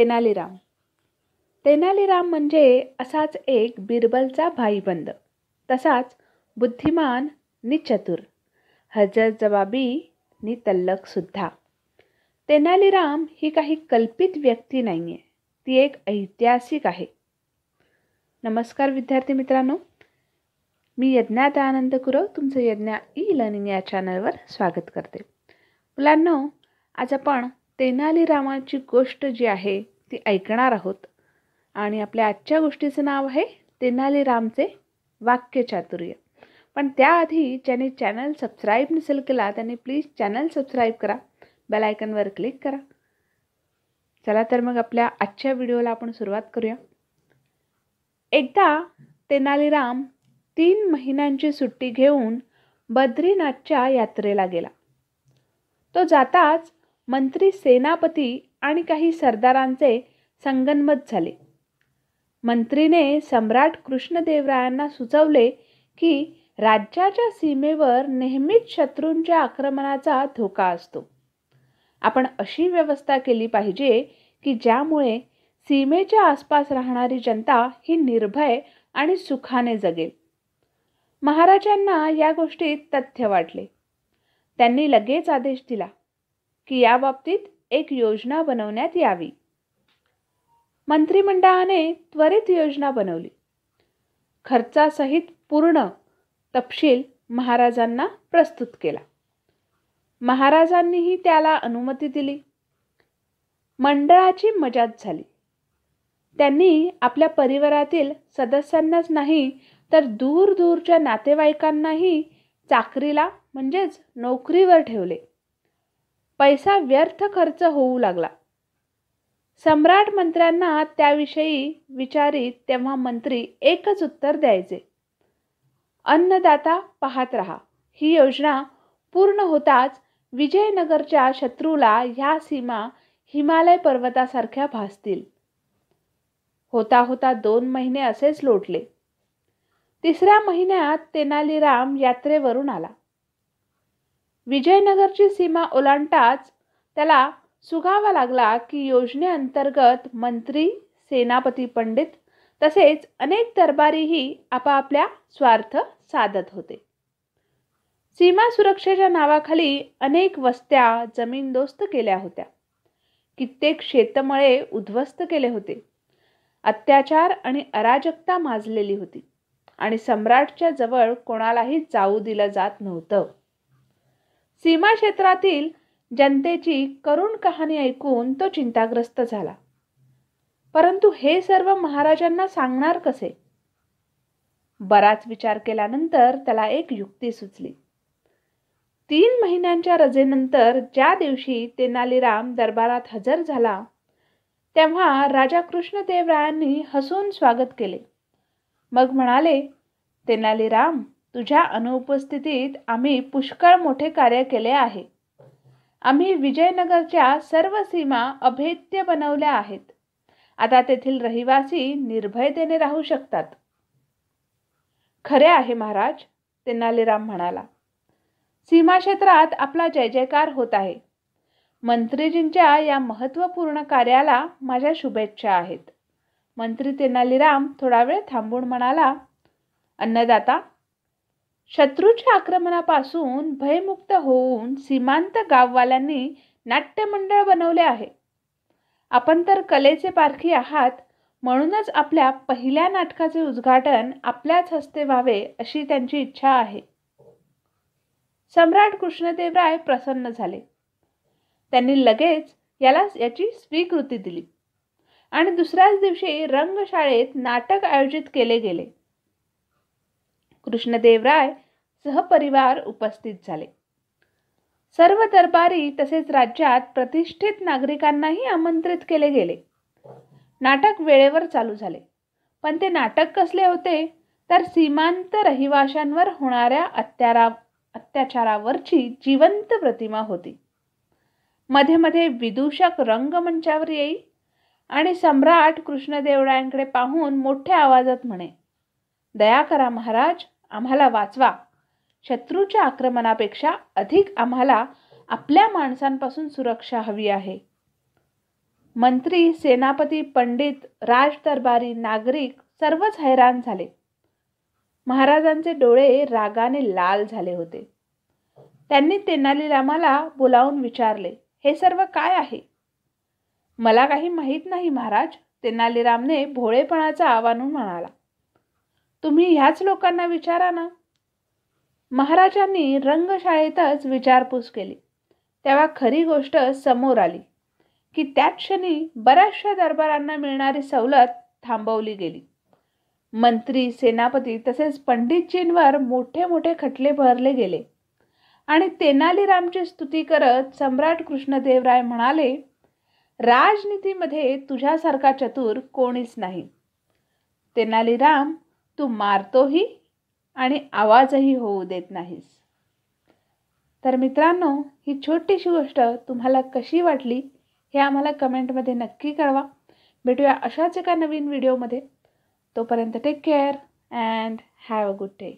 तेनालीराम तेनालीराम म्हणजे असाच एक बिरबलचा भाईबंद तसाच बुद्धिमान नि चतुर हजर जबाबी नि सुद्धा तेनालीराम ही काही कल्पित व्यक्ती नाही आहे ती एक ऐतिहासिक आहे नमस्कार विद्यार्थी मित्रांनो मी यज्ञात आनंद कुरव तुमचं यज्ञा ई लर्निंग या चॅनलवर स्वागत करते मुलांनो आज आपण रामाची गोष्ट जी आहे ती ऐकणार आहोत आणि आपल्या आजच्या गोष्टीचं नाव आहे तेनालीरामचे वाक्यचातुर्य पण त्याआधी ज्यांनी चॅनल सबस्क्राईब नसेल केला त्यांनी प्लीज चॅनल सबस्क्राईब करा बेलायकनवर क्लिक करा चला तर मग आपल्या आजच्या व्हिडिओला आपण सुरुवात करूया एकदा तेनालीराम तीन महिन्यांची सुट्टी घेऊन बद्रीनाथच्या यात्रेला गेला तो जाताच मंत्री सेनापती आणि काही सरदारांचे संगनमत झाले मंत्रीने सम्राट कृष्णदेवरायांना सुचवले की राज्याच्या सीमेवर नेहमीच शत्रूंच्या आक्रमणाचा धोका असतो आपण अशी व्यवस्था केली पाहिजे की ज्यामुळे सीमेच्या आसपास राहणारी जनता ही निर्भय आणि सुखाने जगेल महाराजांना या गोष्टीत तथ्य वाटले त्यांनी लगेच आदेश दिला की याबाबतीत एक योजना बनवण्यात यावी मंत्रिमंडळाने त्वरित योजना बनवली खर्चासहित पूर्ण तपशील महाराजांना प्रस्तुत केला महाराजांनीही त्याला अनुमती दिली मंडळाची मजाच झाली त्यांनी आपल्या परिवारातील सदस्यांनाच नाही तर दूरदूरच्या नातेवाईकांनाही चाकरीला म्हणजेच नोकरीवर ठेवले पैसा व्यर्थ खर्च होऊ लागला सम्राट मंत्र्यांना त्याविषयी विचारित तेव्हा मंत्री एकच उत्तर द्यायचे अन्नदाता पाहत राहा ही योजना पूर्ण होताच विजयनगरच्या शत्रूला ह्या सीमा हिमालय पर्वतासारख्या भासतील होता होता दोन महिने असेच लोटले तिसऱ्या महिन्यात तेनालीराम यात्रेवरून आला विजयनगरची सीमा ओलांडताच त्याला सुगावा लागला की योजनेअंतर्गत मंत्री सेनापती पंडित तसेच अनेक दरबारीही आपापल्या स्वार्थ साधत होते सीमा सुरक्षेच्या नावाखाली अनेक वस्त्या जमीनदोस्त केल्या होत्या कित्येक शेतमळे उद्ध्वस्त केले होते अत्याचार आणि अराजकता माजलेली होती आणि सम्राटच्या जवळ कोणालाही जाऊ दिलं जात नव्हतं सीमा क्षेत्रातील जनतेची करुण कहाणी ऐकून तो चिंताग्रस्त झाला परंतु हे सर्व महाराजांना सांगणार कसे बराच विचार केल्यानंतर त्याला एक युक्ती सुचली तीन महिन्यांच्या रजेनंतर ज्या दिवशी तेनालीराम दरबारात हजर झाला तेव्हा राजा कृष्णदेवरायांनी हसून स्वागत केले मग म्हणाले तेनालीराम तुझ्या अनुपस्थितीत आम्ही पुष्कळ मोठे कार्य केले आहे आम्ही विजयनगरच्या सर्व सीमा अभेद्य बनवल्या आहेत आता तेथील रहिवासी निर्भयतेने राहू शकतात खरे आहे महाराज तेनालीराम म्हणाला सीमा क्षेत्रात आपला जय जयकार होत आहे मंत्रीजींच्या या महत्त्वपूर्ण कार्याला माझ्या शुभेच्छा आहेत मंत्री तेनालीराम थोडा वेळ थांबून म्हणाला अन्नदाता शत्रूच्या आक्रमणापासून भयमुक्त होऊन सीमांत गाववाल्यांनी नाट्यमंडळ बनवले आहे आपण तर कलेचे पारखी आहात म्हणूनच आपल्या पहिल्या नाटकाचे उद्घाटन आपल्याच हस्ते व्हावे अशी त्यांची इच्छा आहे सम्राट कृष्णदेवराय प्रसन्न झाले त्यांनी लगेच याला याची स्वीकृती दिली आणि दुसऱ्याच दिवशी रंगशाळेत नाटक आयोजित केले गेले कृष्णदेवराय सहपरिवार उपस्थित झाले सर्व दरबारी तसेच राज्यात प्रतिष्ठित नागरिकांनाही आमंत्रित केले गेले नाटक वेळेवर चालू झाले पण ते नाटक कसले होते तर सीमांत रहिवाशांवर होणाऱ्या अत्यारा अत्याचारावरची जिवंत प्रतिमा होती मध्ये मध्ये विदूषक रंगमंचावर येई आणि सम्राट कृष्णदेवरायांकडे पाहून मोठ्या आवाजात म्हणे दया करा महाराज आम्हाला वाचवा शत्रूच्या आक्रमणापेक्षा अधिक आम्हाला आपल्या माणसांपासून सुरक्षा हवी आहे मंत्री सेनापती पंडित राजदरबारी नागरिक सर्वच हैराण झाले महाराजांचे डोळे रागाने लाल झाले होते त्यांनी तेनालीरामाला बोलावून विचारले हे सर्व काय आहे मला काही माहीत नाही महाराज तेनालीरामने भोळेपणाचा आव्हान म्हणाला तुम्ही ह्याच लोकांना विचारा ना महाराजांनी रंगशाळेतच विचारपूस केली तेव्हा खरी गोष्ट समोर आली की त्या क्षणी बऱ्याचशा दरबारांना मिळणारी सवलत थांबवली गेली मंत्री सेनापती तसेच पंडितजींवर मोठे मोठे खटले भरले गेले आणि तेनालीरामची स्तुती करत सम्राट कृष्णदेवराय म्हणाले राजनीतीमध्ये तुझ्यासारखा चतुर कोणीच नाही तेनालीराम तू मारतोही आणि आवाजही होऊ देत नाहीस तर मित्रांनो ही छोटीशी गोष्ट तुम्हाला कशी वाटली हे आम्हाला कमेंटमध्ये नक्की कळवा भेटूया अशाच एका नवीन व्हिडिओमध्ये तोपर्यंत take care and have a good day